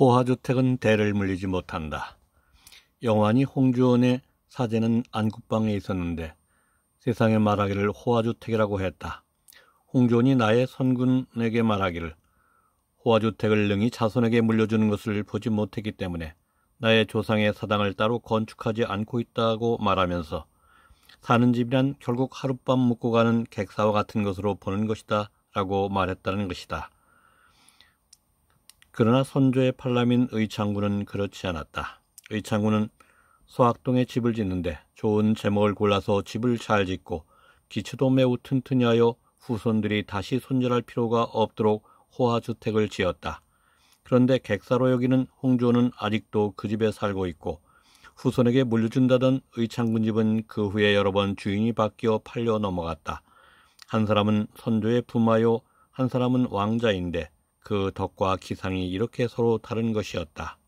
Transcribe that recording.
호화주택은 대를 물리지 못한다. 영환이 홍주원의 사제는 안국방에 있었는데 세상에 말하기를 호화주택이라고 했다. 홍주원이 나의 선군에게 말하기를 호화주택을 능히 자손에게 물려주는 것을 보지 못했기 때문에 나의 조상의 사당을 따로 건축하지 않고 있다고 말하면서 사는 집이란 결국 하룻밤 묵고 가는 객사와 같은 것으로 보는 것이다 라고 말했다는 것이다. 그러나 선조의 팔라민 의창군은 그렇지 않았다. 의창군은 소학동에 집을 짓는데 좋은 제목을 골라서 집을 잘 짓고 기초도 매우 튼튼히 하여 후손들이 다시 손절할 필요가 없도록 호화주택을 지었다. 그런데 객사로 여기는 홍조는 아직도 그 집에 살고 있고 후손에게 물려준다던 의창군 집은 그 후에 여러 번 주인이 바뀌어 팔려 넘어갔다. 한 사람은 선조의 부마요, 한 사람은 왕자인데 그 덕과 기상이 이렇게 서로 다른 것이었다.